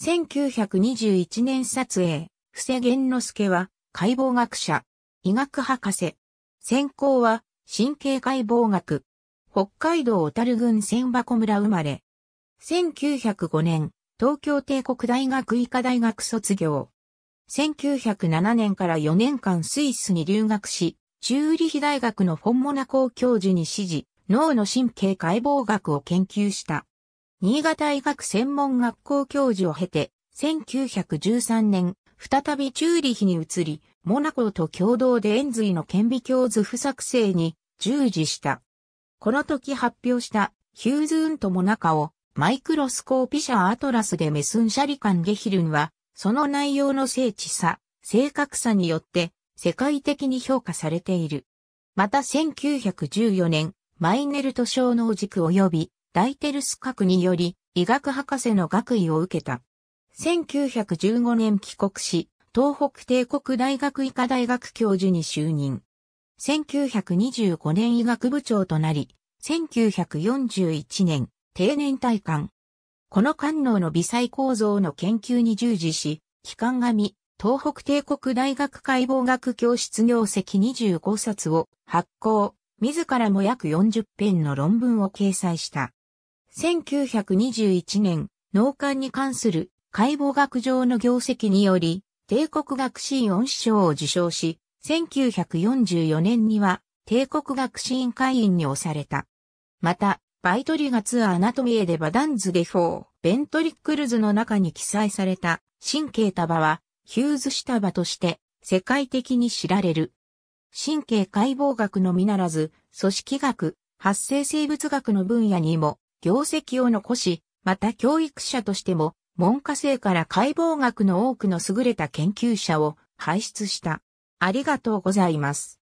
1921年撮影、伏施玄之介は、解剖学者、医学博士。専攻は、神経解剖学。北海道小樽郡千箱村生まれ。1905年、東京帝国大学医科大学卒業。1907年から4年間スイスに留学し、中ュ比リヒ大学のフォンモナ校教授に指示、脳の神経解剖学を研究した。新潟医学専門学校教授を経て、1913年、再びチューリヒに移り、モナコと共同でズ髄の顕微鏡図譜作成に従事した。この時発表したヒューズーンとモナカをマイクロスコーピシャアトラスでメスンシャリカンゲヒルンは、その内容の精緻さ、正確さによって世界的に評価されている。また1914年、マイネルト小脳軸及びライテルス核により医学博士の学位を受けた。1915年帰国し、東北帝国大学医科大学教授に就任。1925年医学部長となり、1941年定年退官。この官能の微細構造の研究に従事し、機関紙、東北帝国大学解剖学教室業績25冊を発行、自らも約40編の論文を掲載した。1921年、農幹に関する解剖学上の業績により、帝国学士院恩師賞を受賞し、1944年には帝国学士院会員に押された。また、バイトリガツアナトミエデバダンズデフォー、ベントリックルズの中に記載された神経束は、ヒューズ下場として世界的に知られる。神経解剖学のみならず、組織学、発生生物学の分野にも業績を残し、また教育者としても、文科生から解剖学の多くの優れた研究者を輩出した。ありがとうございます。